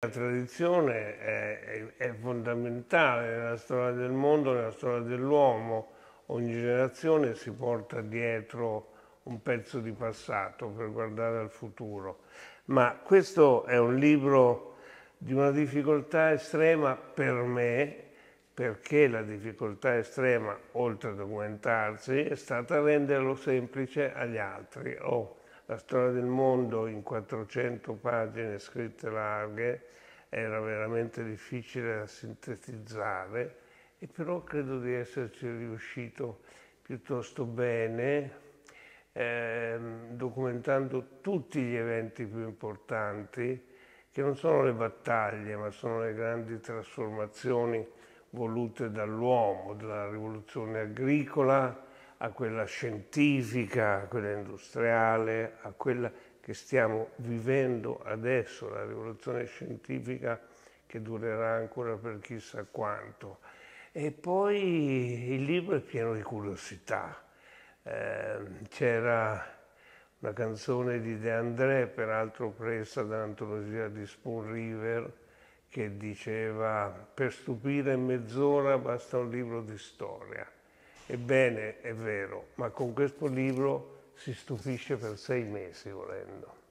La tradizione è, è, fondamentale nella storia del mondo, nella storia dell'uomo. Ogni generazione si porta dietro un pezzo di passato per guardare al futuro. Ma questo è un libro di una difficoltà estrema per me, perché la difficoltà estrema, oltre a documentarsi, è stata renderlo semplice agli altri. Oh. La storia del mondo in 400 pagine scritte larghe era veramente difficile da sintetizzare e però credo di esserci riuscito piuttosto bene eh, documentando tutti gli eventi più importanti che non sono le battaglie ma sono le grandi trasformazioni volute dall'uomo, dalla rivoluzione agricola, a quella scientifica, a quella industriale, a quella che stiamo vivendo adesso, la rivoluzione scientifica che durerà ancora per chissà quanto. E poi il libro è pieno di curiosità. Eh, c'era una canzone di De André, peraltro presa dall'antologia di Spoon River, che diceva per stupire mezz'ora basta un libro di storia. Ebbene, è vero, ma con questo libro si stupisce per sei mesi volendo.